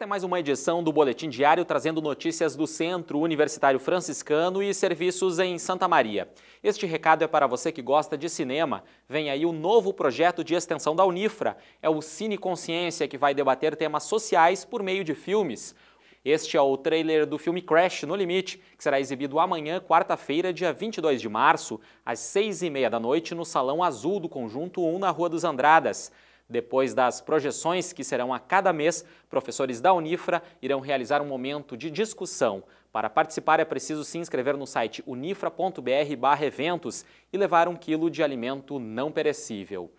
Esta é mais uma edição do Boletim Diário trazendo notícias do Centro Universitário Franciscano e serviços em Santa Maria. Este recado é para você que gosta de cinema. Vem aí o novo projeto de extensão da Unifra. É o Cine Consciência que vai debater temas sociais por meio de filmes. Este é o trailer do filme Crash no Limite, que será exibido amanhã, quarta-feira, dia 22 de março, às seis e meia da noite, no Salão Azul do Conjunto 1, na Rua dos Andradas. Depois das projeções, que serão a cada mês, professores da Unifra irão realizar um momento de discussão. Para participar é preciso se inscrever no site unifra.br/eventos e levar um quilo de alimento não perecível.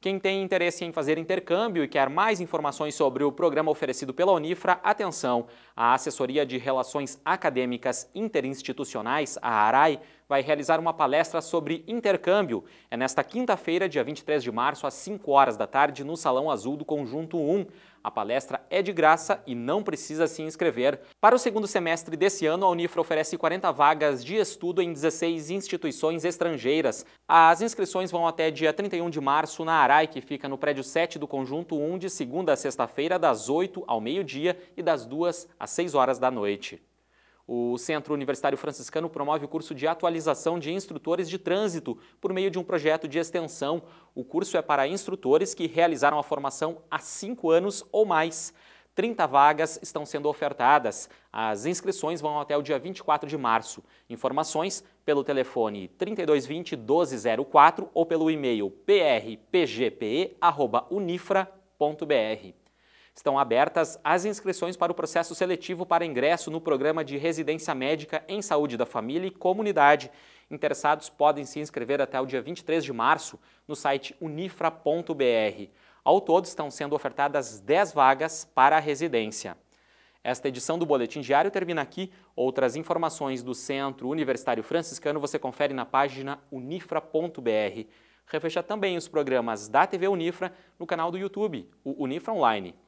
Quem tem interesse em fazer intercâmbio e quer mais informações sobre o programa oferecido pela Unifra, atenção! A Assessoria de Relações Acadêmicas Interinstitucionais, a ARAI, vai realizar uma palestra sobre intercâmbio. É nesta quinta-feira, dia 23 de março, às 5 horas da tarde, no Salão Azul do Conjunto 1. A palestra é de graça e não precisa se inscrever. Para o segundo semestre desse ano, a Unifra oferece 40 vagas de estudo em 16 instituições estrangeiras. As inscrições vão até dia 31 de março na Carai, que fica no prédio 7 do Conjunto 1, de segunda a sexta-feira, das 8 ao meio-dia e das 2 às 6 horas da noite. O Centro Universitário Franciscano promove o curso de atualização de instrutores de trânsito por meio de um projeto de extensão. O curso é para instrutores que realizaram a formação há cinco anos ou mais. 30 vagas estão sendo ofertadas. As inscrições vão até o dia 24 de março. Informações pelo telefone 3220 1204 ou pelo e-mail prpgpe.unifra.br. Estão abertas as inscrições para o processo seletivo para ingresso no programa de residência médica em saúde da família e comunidade. Interessados podem se inscrever até o dia 23 de março no site unifra.br. Ao todo, estão sendo ofertadas 10 vagas para a residência. Esta edição do Boletim Diário termina aqui. Outras informações do Centro Universitário Franciscano você confere na página unifra.br. Refecha também os programas da TV Unifra no canal do YouTube, o Unifra Online.